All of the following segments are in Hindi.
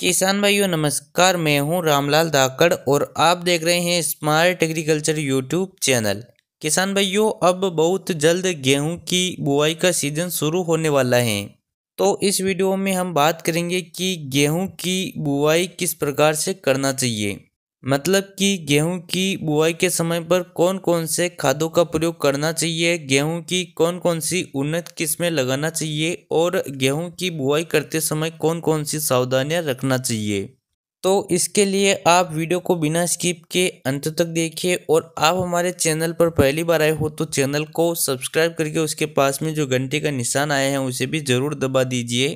किसान भाइयों नमस्कार मैं हूं रामलाल धाकड़ और आप देख रहे हैं स्मार्ट एग्रीकल्चर यूट्यूब चैनल किसान भाइयों अब बहुत जल्द गेहूं की बुआई का सीज़न शुरू होने वाला है तो इस वीडियो में हम बात करेंगे कि गेहूं की बुआई किस प्रकार से करना चाहिए मतलब कि गेहूं की बुआई के समय पर कौन कौन से खादों का प्रयोग करना चाहिए गेहूं की कौन कौन सी उन्नत किस्में लगाना चाहिए और गेहूं की बुआई करते समय कौन कौन सी सावधानियां रखना चाहिए तो इसके लिए आप वीडियो को बिना स्किप के अंत तक देखिए और आप हमारे चैनल पर पहली बार आए हो तो चैनल को सब्सक्राइब करके उसके पास में जो घंटे का निशान आया है उसे भी ज़रूर दबा दीजिए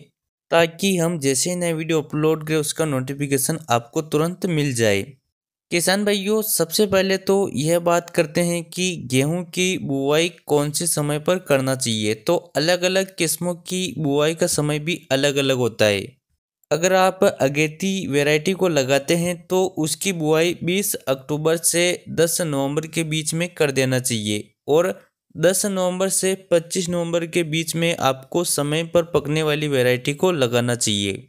ताकि हम जैसे ही नया वीडियो अपलोड करें उसका नोटिफिकेशन आपको तुरंत मिल जाए किसान भाइयों सबसे पहले तो यह बात करते हैं कि गेहूं की बुआई कौन से समय पर करना चाहिए तो अलग अलग किस्मों की बुआई का समय भी अलग अलग होता है अगर आप अगेती वैरायटी को लगाते हैं तो उसकी बुआई 20 अक्टूबर से 10 नवंबर के बीच में कर देना चाहिए और 10 नवंबर से 25 नवंबर के बीच में आपको समय पर पकने वाली वेराइटी को लगाना चाहिए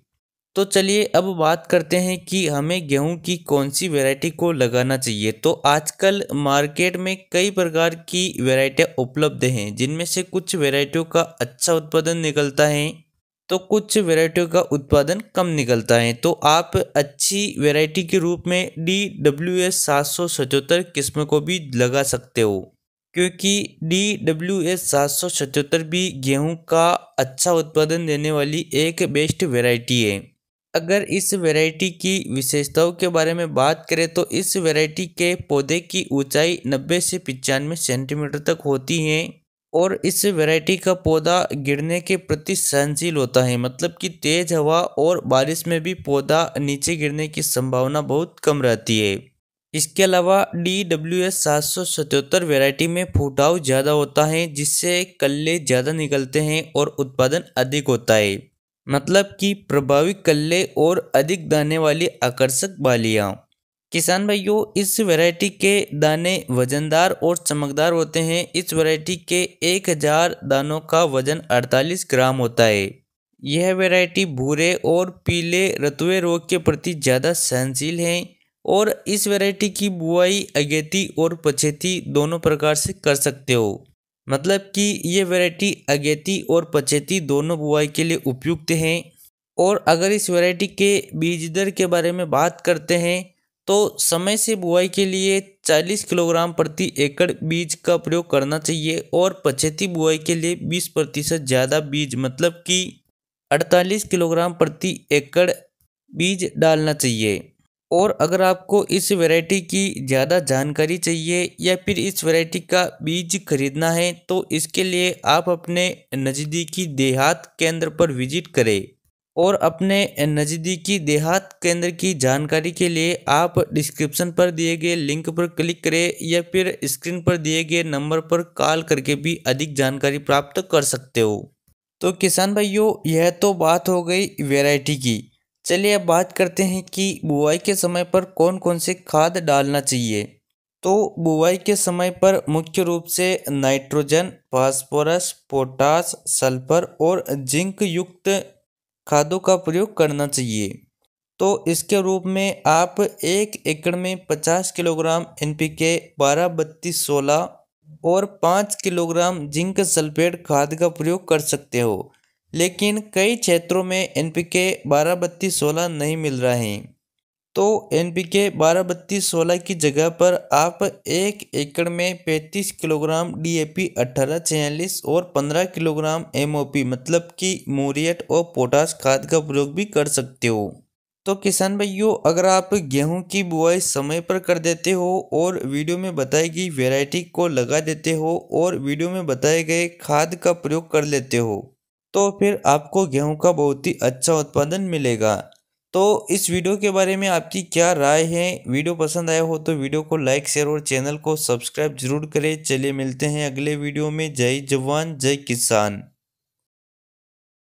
तो चलिए अब बात करते हैं कि हमें गेहूं की कौन सी वेरायटी को लगाना चाहिए तो आजकल मार्केट में कई प्रकार की वेरायटियाँ उपलब्ध हैं जिनमें से कुछ वेरायटियों का अच्छा उत्पादन निकलता है तो कुछ वेरायटियों का उत्पादन कम निकलता है तो आप अच्छी वेरायटी के रूप में डी डब्ल्यू एस सात सौ सतहत्तर किस्म को भी लगा सकते हो क्योंकि डी डब्ल्यू एस सात सौ सतहत्तर भी गेहूं का अच्छा उत्पादन देने वाली एक बेस्ट वेरायटी है अगर इस वैरायटी की विशेषताओं के बारे में बात करें तो इस वैरायटी के पौधे की ऊंचाई 90 से पचानवे सेंटीमीटर तक होती है और इस वैरायटी का पौधा गिरने के प्रति सहनशील होता है मतलब कि तेज़ हवा और बारिश में भी पौधा नीचे गिरने की संभावना बहुत कम रहती है इसके अलावा डी डब्ल्यू एस सात सौ सतहत्तर वेराइटी में फुटाव ज़्यादा होता है जिससे कल्ले ज़्यादा निकलते हैं और उत्पादन अधिक होता है मतलब कि प्रभावी कल्ले और अधिक दाने वाली आकर्षक बालियाँ किसान भाइयों इस वैरायटी के दाने वजनदार और चमकदार होते हैं इस वैरायटी के 1000 दानों का वजन 48 ग्राम होता है यह वैरायटी भूरे और पीले रतुए रोग के प्रति ज़्यादा सहनशील हैं और इस वैरायटी की बुआई अगेती और पछेती दोनों प्रकार से कर सकते हो मतलब कि ये वैरायटी अगेती और पचेती दोनों बुआई के लिए उपयुक्त हैं और अगर इस वैरायटी के बीज दर के बारे में बात करते हैं तो समय से बुआई के लिए 40 किलोग्राम प्रति एकड़ बीज का प्रयोग करना चाहिए और पचेती बुआई के लिए 20 प्रतिशत ज़्यादा बीज मतलब कि 48 किलोग्राम प्रति एकड़ बीज डालना चाहिए और अगर आपको इस वैरायटी की ज़्यादा जानकारी चाहिए या फिर इस वैरायटी का बीज खरीदना है तो इसके लिए आप अपने नज़दीकी देहात केंद्र पर विजिट करें और अपने नज़दीकी देहात केंद्र की जानकारी के लिए आप डिस्क्रिप्शन पर दिए गए लिंक पर क्लिक करें या फिर स्क्रीन पर दिए गए नंबर पर कॉल करके भी अधिक जानकारी प्राप्त कर सकते हो तो किसान भाइयों यह तो बात हो गई वेराइटी की चलिए अब बात करते हैं कि बुआई के समय पर कौन कौन से खाद डालना चाहिए तो बुआई के समय पर मुख्य रूप से नाइट्रोजन फास्फोरस पोटास सल्फर और जिंक युक्त खादों का प्रयोग करना चाहिए तो इसके रूप में आप एक एकड़ में 50 किलोग्राम एन पी के बारह बत्तीस सोलह और 5 किलोग्राम जिंक सल्फेट खाद का प्रयोग कर सकते हो लेकिन कई क्षेत्रों में एन पी के बारह बत्तीस सोलह नहीं मिल रहा है तो एन पी के बारह बत्तीस सोलह की जगह पर आप एक एकड़ में पैंतीस किलोग्राम डी ए पी अट्ठारह छियालीस और पंद्रह किलोग्राम एम ओ पी मतलब कि मोरियट और पोटास खाद का प्रयोग भी कर सकते हो तो किसान भाइयों अगर आप गेहूं की बुआई समय पर कर देते हो और वीडियो में बताई गई वेराइटी को लगा देते हो और वीडियो में बताए गए खाद का प्रयोग कर लेते हो तो फिर आपको गेहूं का बहुत ही अच्छा उत्पादन मिलेगा तो इस वीडियो के बारे में आपकी क्या राय है वीडियो पसंद आया हो तो वीडियो को लाइक शेयर और चैनल को सब्सक्राइब जरूर करें चलिए मिलते हैं अगले वीडियो में जय जवान जय किसान